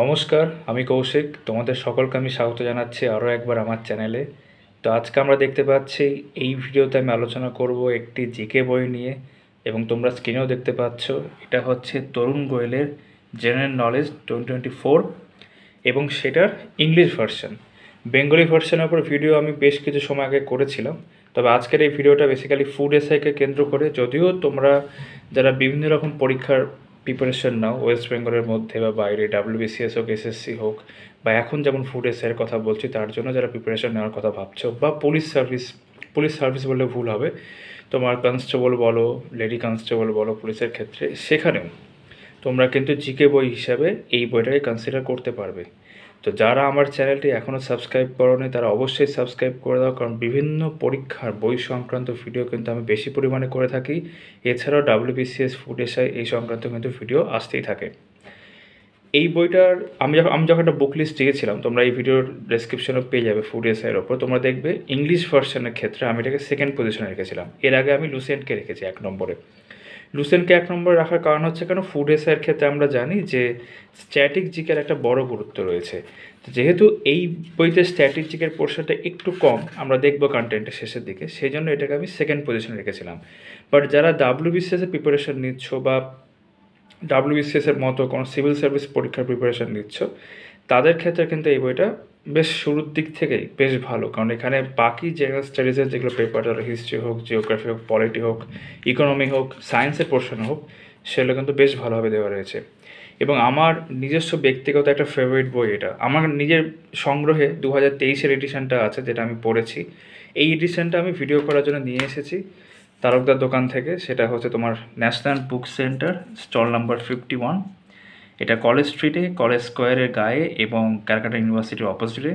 নমস্কার আমি কৌশিক তোমাদের সকলকে আমি স্বাগত জানাচ্ছি আরও একবার আমার চ্যানেলে তো আজকে আমরা দেখতে পাচ্ছি এই ভিডিওতে আমি আলোচনা করব একটি জিকে বই নিয়ে এবং তোমরা স্ক্রিনেও দেখতে পাচ্ছ এটা হচ্ছে তরুণ গোয়েলের general knowledge twenty twenty four এবং সেটার ইংলিশ ভার্সন বেঙ্গলি ভার্সনের ওপর ভিডিও আমি বেশ কিছু সময় আগে করেছিলাম তবে আজকের এই ভিডিওটা বেসিক্যালি ফুড এসআইকে কেন্দ্র করে যদিও তোমরা যারা বিভিন্ন রকম পরীক্ষার প্রিপারেশন নাও ওয়েস্ট বেঙ্গলের মধ্যে বা বাইরে ডাব্লিউবিসিএস হোক এসএসসি হোক বা এখন যেমন ফুড এসের কথা বলছি তার জন্য যারা প্রিপারেশন নেওয়ার কথা ভাবছো বা পুলিশ সার্ভিস পুলিশ সার্ভিস বললে ভুল হবে তোমার কনস্টেবল বলো লেডি কনস্টেবল বলো পুলিশের ক্ষেত্রে সেখানেও তোমরা কিন্তু জিকে বই হিসাবে এই বইটাকে কনসিডার করতে পারবে তো যারা আমার চ্যানেলটি এখনও সাবস্ক্রাইব করোনি তারা অবশ্যই সাবস্ক্রাইব করে দাও কারণ বিভিন্ন পরীক্ষার বই সংক্রান্ত ভিডিও কিন্তু আমি বেশি পরিমাণে করে থাকি এছাড়াও ডাব্লিউবিসিএস ফুড এসআই এই সংক্রান্ত কিন্তু ভিডিও আসতেই থাকে এই বইটার আমি যখন আমি যখন একটা বুক লিস্ট চেয়েছিলাম তোমরা এই ভিডিওর ডেসক্রিপশনও পেয়ে যাবে ফুড এসআইয়ের ওপর তোমরা দেখবে ইংলিশ ভার্সনের ক্ষেত্রে আমি এটাকে সেকেন্ড পজিশনে রেখেছিলাম এর আগে আমি লুসেন্টকে রেখেছি এক নম্বরে লুসেনকে এক নম্বর রাখার কারণ হচ্ছে কেন ফুড এসের ক্ষেত্রে আমরা জানি যে স্ট্যাটিক জিকের একটা বড় গুরুত্ব রয়েছে যেহেতু এই বইতে স্ট্যাটিক জিকের পোর্শনটা একটু কম আমরা দেখব কন্টেন্টের শেষের দিকে সেই জন্য এটাকে আমি সেকেন্ড পজিশনে রেখেছিলাম বাট যারা ডাব্লিউ বিসিএসের প্রিপারেশন নিচ্ছ বা ডাব্লিউ বিসিএসের মতো কোনো সিভিল সার্ভিস পরীক্ষার প্রিপারেশন নিচ্ছ তাদের ক্ষেত্রে কিন্তু এই বইটা বেশ শুরুর দিক থেকেই বেশ ভালো কারণ এখানে বাকি জেনারেল স্টাডিজের যেগুলো পেপার ধরো হিস্ট্রি হোক জিওগ্রাফি হোক পলিটি হোক ইকোনমি হোক সায়েন্সের পোর্শন হোক সেগুলো কিন্তু বেশ ভালোভাবে দেওয়া রয়েছে এবং আমার নিজস্ব ব্যক্তিগত একটা ফেভারিট বই এটা আমার নিজের সংগ্রহে দু হাজার তেইশের এডিশনটা আছে যেটা আমি পড়েছি এই এডিশানটা আমি ভিডিও করার জন্য নিয়ে এসেছি তারকদার দোকান থেকে সেটা হচ্ছে তোমার national book center stall number fifty one এটা কলেজ স্ট্রিটে কলেজ স্কোয়ারের গায়ে এবং ক্যালকাটা ইউনিভার্সিটির অপোজিটে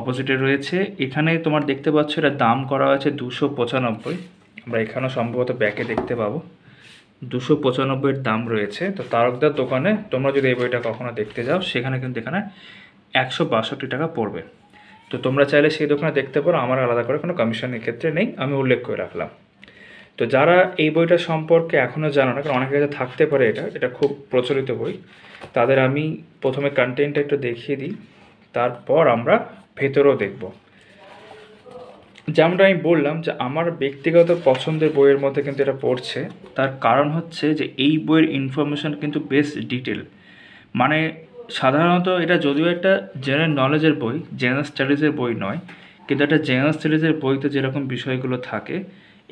অপোজিটে রয়েছে এখানে তোমার দেখতে পাচ্ছ এটা দাম করা আছে দুশো পঁচানব্বই আমরা এখানেও সম্ভবত ব্যাকে দেখতে পাবো দুশো পঁচানব্বইয়ের দাম রয়েছে তো তারকদার দোকানে তোমরা যদি এই বইটা কখনো দেখতে যাও সেখানে কিন্তু এখানে একশো বাষট্টি টাকা পড়বে তো তোমরা চাইলে সেই দোকানে দেখতে পারো আমার আলাদা করে কোনো কমিশনের ক্ষেত্রে নেই আমি উল্লেখ করে রাখলাম তো যারা এই বইটা সম্পর্কে এখনও জানো না কারণ অনেকের কাছে থাকতে পারে এটা এটা খুব প্রচলিত বই তাদের আমি প্রথমে কন্টেন্টটা একটু দেখিয়ে দিই তারপর আমরা ভেতরেও দেখব যেমনটা আমি বললাম যে আমার ব্যক্তিগত পছন্দের বইয়ের মধ্যে কিন্তু এটা পড়ছে তার কারণ হচ্ছে যে এই বইয়ের ইনফরমেশান কিন্তু বেশ ডিটেল মানে সাধারণত এটা যদিও একটা জেনারেল নলেজের বই জেনারেল স্টাডিজের বই নয় কিন্তু একটা জেনারেল স্টাডিজের বইতে যেরকম বিষয়গুলো থাকে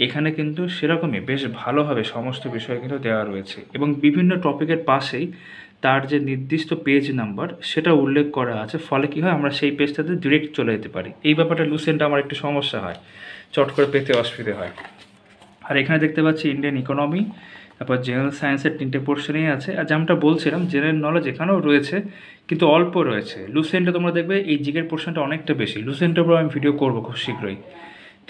এখানে কিন্তু সেরকমই বেশ ভালোভাবে সমস্ত বিষয় কিন্তু দেওয়া রয়েছে এবং বিভিন্ন টপিকের পাশেই তার যে নির্দিষ্ট পেজ নাম্বার সেটা উল্লেখ করা আছে ফলে কী হয় আমরা সেই পেজটাতে ডিরেক্ট চলে যেতে পারি এই ব্যাপারটা লুসেন্ট আমার একটু সমস্যা হয় চট করে পেতে অসুবিধে হয় আর এখানে দেখতে পাচ্ছি ইন্ডিয়ান ইকোনমি তারপর জেনারেল সায়েন্সের তিনটে পোর্শনেই আছে আর যেমনটা বলছিলাম জেনারেল নলেজ এখানেও রয়েছে কিন্তু অল্প রয়েছে লুসেন্টে তোমরা দেখবে এই জিগের পোর্শনটা অনেকটা বেশি লুসেন্টের উপর আমি ভিডিও করবো খুব শীঘ্রই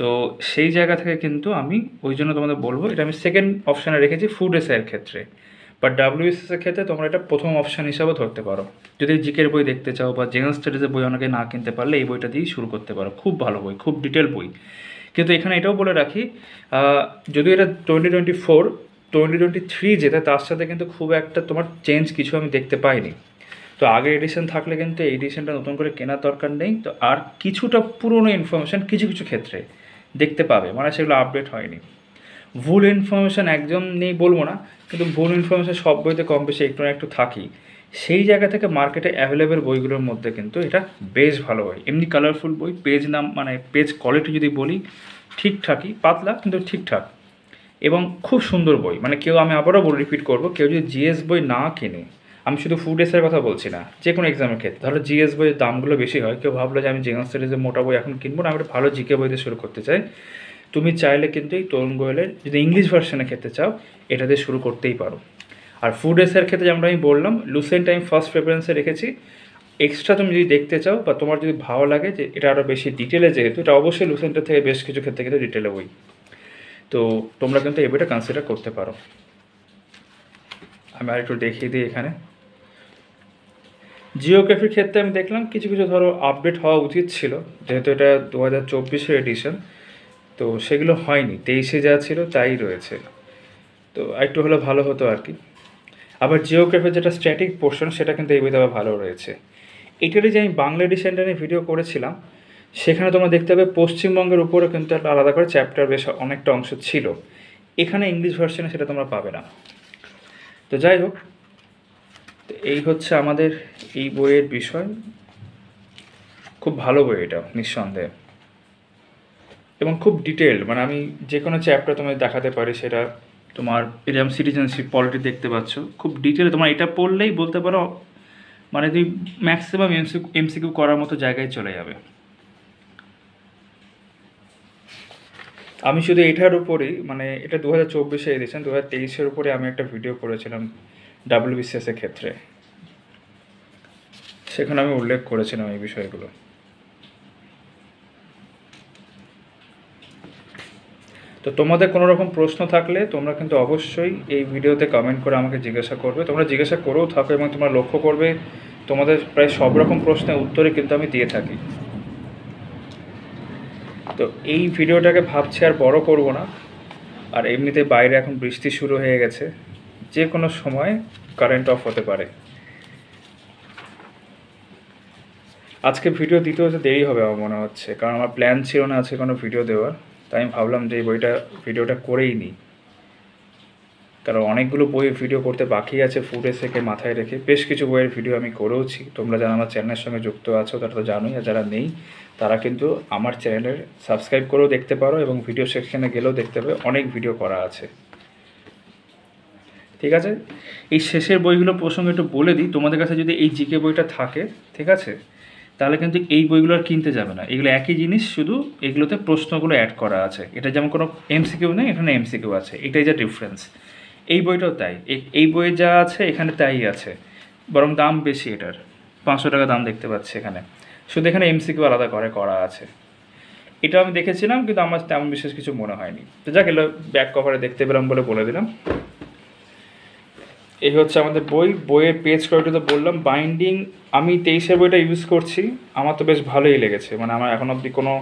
তো সেই জায়গা থেকে কিন্তু আমি ওই জন্য তোমাদের বলবো এটা আমি সেকেন্ড অপশানে রেখেছি ফুড এসের ক্ষেত্রে বা ডাব্লিউএসএসের ক্ষেত্রে তোমরা এটা প্রথম অপশান হিসাবে ধরতে পারো যদি জিকের বই দেখতে চাও বা জেনারেল স্টাডিজের বই অনেকে না কিনতে পারলে এই বইটা দিয়েই শুরু করতে পারো খুব ভালো বই খুব ডিটেল বই কিন্তু এখানে এটাও বলে রাখি যদি এটা twenty twenty four twenty twenty three যেতে তার সাথে কিন্তু খুব একটা তোমার চেঞ্জ কিছু আমি দেখতে পাইনি তো আগে এডিশন থাকলে কিন্তু এই এডিশনটা নতুন করে কেনার দরকার নেই তো আর কিছুটা পুরনো ইনফরমেশান কিছু কিছু ক্ষেত্রে দেখতে পাবে মানে সেগুলো আপডেট হয়নি ভুল ইনফরমেশান একদম নেই বলবো না কিন্তু ভুল ইনফরমেশান সব বইতে কম বেশি একটু না একটু থাকি সেই জায়গা থেকে মার্কেটে অ্যাভেলেবেল বইগুলোর মধ্যে কিন্তু এটা বেশ ভালো হয় এমনি কালারফুল বই পেজ নাম মানে পেজ কোয়ালিটি যদি বলি ঠিকঠাকই পাতলা কিন্তু ঠিকঠাক এবং খুব সুন্দর বই মানে কেউ আমি আবারও বল রিপিট করবো কেউ যদি জিএস বই না কেনে আমি শুধু ফুড এসের কথা বলছি না যে কোনো এক্সামের ক্ষেত্রে ধরো জিএস বইয়ের দামগুলো বেশি হয় কেউ ভাবলো যে আমি জেনারেল স্টাডিজের মোটা বই এখন কিনবো না আমি একটা ভালো জিকে বইতে শুরু করতে চাই তুমি চাইলে কিন্তু এই তরুণ গোয়েলের যদি ইংলিশ ভার্সনের ক্ষেত্রে চাও এটা দিয়ে শুরু করতেই পারো আর ফুড এসের ক্ষেত্রে যেমন আমি বললাম লুসেন্ট আমি ফার্স্ট প্রেফারেন্সে রেখেছি এক্সট্রা তুমি যদি দেখতে চাও বা তোমার যদি ভালো লাগে যে এটা আরও বেশি ডিটেলে যেহেতু এটা অবশ্যই লুসেন্টের থেকে বেশ কিছু ক্ষেত্রে কিন্তু ডিটেলে বই তো তোমরা কিন্তু এবারটা কনসিডার করতে পারো আমি আর একটু দেখিয়ে দিই এখানে জিওগ্রাফির ক্ষেত্রে আমি দেখলাম কিছু কিছু ধরো আপডেট হওয়া উচিত ছিল যেহেতু এটা দু হাজার চব্বিশের এডিশন তো সেগুলো হয়নি তেইশে যা ছিল তাই রয়েছে তো একটু হলে ভালো হতো আর কি আবার জিওগ্রাফির যেটা স্ট্যাটিক পোর্শন সেটা কিন্তু এই বইতে আবার ভালো রয়েছে এটারই যে আমি বাংলা এডিশনটা নিয়ে ভিডিও করেছিলাম সেখানে তোমরা দেখতে পাবে পশ্চিমবঙ্গের উপরে কিন্তু একটা আলাদা করে চ্যাপ্টার বেশ অনেকটা অংশ ছিল এখানে ইংলিশ ভার্সনে সেটা তোমরা পাবে না তো যাই হোক তো এই হচ্ছে আমাদের এই বইয়ের বিষয় খুব ভালো বই এটা নিঃসন্দেহে এবং খুব ডিটেলড মানে আমি যে কোনো চ্যাপ্টার তোমায় দেখাতে পারি সেটা তোমার এরকম সিটিজেনশিপ পলিটি দেখতে পাচ্ছ খুব ডিটেল তোমার এটা পড়লেই বলতে পারো মানে তুমি ম্যাক্সিমাম এমসি এমসিকিউ করার মতো জায়গায় চলে যাবে আমি শুধু এটার উপরেই মানে এটা দু হাজার চব্বিশে এডিশন দু হাজার তেইশের উপরে আমি একটা ভিডিও করেছিলাম ডাব্লিউবিসিএসের ক্ষেত্রে সেখানে আমি উল্লেখ করেছিলাম এই বিষয়গুলো তো তোমাদের কোনো রকম প্রশ্ন থাকলে তোমরা কিন্তু অবশ্যই এই ভিডিওতে কমেন্ট করে আমাকে জিজ্ঞাসা করবে তোমরা জিজ্ঞাসা করেও থাকো এবং তোমরা লক্ষ্য করবে তোমাদের প্রায় সব রকম প্রশ্নের উত্তরে কিন্তু আমি দিয়ে থাকি তো এই ভিডিওটাকে ভাবছি আর বড় করব না আর এমনিতে বাইরে এখন বৃষ্টি শুরু হয়ে গেছে যে কোনো সময় কারেন্ট অফ হতে পারে আজকে ভিডিও দিতে হতে দেরি হবে আমার মনে হচ্ছে কারণ আমার প্ল্যান ছিল না আজকে কোনো ভিডিও দেওয়ার তাই আমি ভাবলাম যে এই বইটা ভিডিওটা করেই নিই কারণ অনেকগুলো বই ভিডিও করতে বাকি আছে ফুটে থেকে মাথায় রেখে বেশ কিছু বইয়ের ভিডিও আমি করেওছি তোমরা যারা আমার চ্যানেলের সঙ্গে যুক্ত আছো তারা তো জানোই আর যারা নেই তারা কিন্তু আমার চ্যানেলের সাবস্ক্রাইব করেও দেখতে পারো এবং ভিডিও সেকশানে গেলেও দেখতে পাবে অনেক ভিডিও করা আছে ঠিক আছে এই শেষের বইগুলো প্রসঙ্গে একটু বলে দিই তোমাদের কাছে যদি এই জিকে বইটা থাকে ঠিক আছে তাহলে কিন্তু এই বইগুলো আর কিনতে যাবে না এগুলো একই জিনিস শুধু এগুলোতে প্রশ্নগুলো অ্যাড করা আছে এটা যেমন কোনো এমসিকিউ নেই এখানে এমসিকিউ আছে এটাই যা ডিফারেন্স এই বইটাও তাই এই বইয়ে যা আছে এখানে তাই আছে বরং দাম বেশি এটার পাঁচশো টাকা দাম দেখতে পাচ্ছি এখানে শুধু এখানে এমসিকিউ আলাদা করে করা আছে এটা আমি দেখেছিলাম কিন্তু আমার তেমন বিশেষ কিছু মনে হয়নি তো যাক এলো ব্যাক কভারে দেখতে পেলাম বলে বলে দিলাম এই হচ্ছে আমাদের বই বইয়ের পেজ কয়টা তো বললাম বাইন্ডিং আমি তেইশের বইটা ইউজ করছি আমার তো বেশ ভালোই লেগেছে মানে আমার এখন অবধি কোনো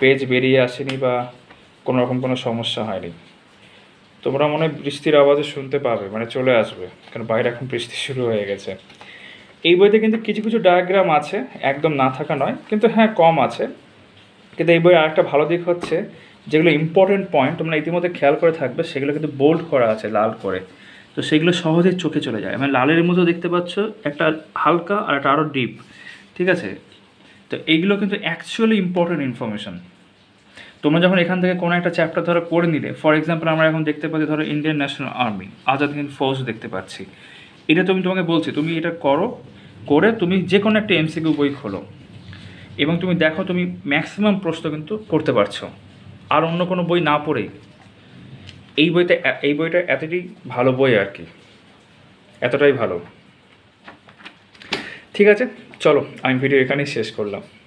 পেজ বেরিয়ে আসেনি বা কোনো রকম কোনো সমস্যা হয়নি তোমরা মনে বৃষ্টির আওয়াজে শুনতে পাবে মানে চলে আসবে কারণ বাইরে এখন বৃষ্টি শুরু হয়ে গেছে এই বইতে কিন্তু কিছু কিছু ডায়াগ্রাম আছে একদম না থাকা নয় কিন্তু হ্যাঁ কম আছে কিন্তু এই বইয়ের আরেকটা ভালো দিক হচ্ছে যেগুলো ইম্পর্টেন্ট পয়েন্ট তোমরা ইতিমধ্যে খেয়াল করে থাকবে সেগুলো কিন্তু বোল্ড করা আছে লাল করে তো সেগুলো সহজে চোখে চলে যায় মানে লালের মতো দেখতে পাচ্ছ একটা হালকা আর একটা আরও ডিপ ঠিক আছে তো এইগুলো কিন্তু অ্যাকচুয়ালি ইম্পর্টেন্ট ইনফরমেশান তোমরা যখন এখান থেকে কোনো একটা চ্যাপ্টার ধরো পড়ে নিলে ফর এক্সাম্পল আমরা এখন দেখতে পাচ্ছি ধরো Indian national army Azad Hind Fauj দেখতে পাচ্ছি এটা তুমি তোমাকে বলছি তুমি এটা করো করে তুমি যে কোনো একটা এমসিকিউ বই খোলো এবং তুমি দেখো তুমি ম্যাক্সিমাম প্রশ্ন কিন্তু করতে পারছো আর অন্য কোনো বই না পড়েই এই বইতে এই বইটা এতটাই ভালো বই আর কি এতটাই ভালো ঠিক আছে চলো আমি ভিডিও এখানেই শেষ করলাম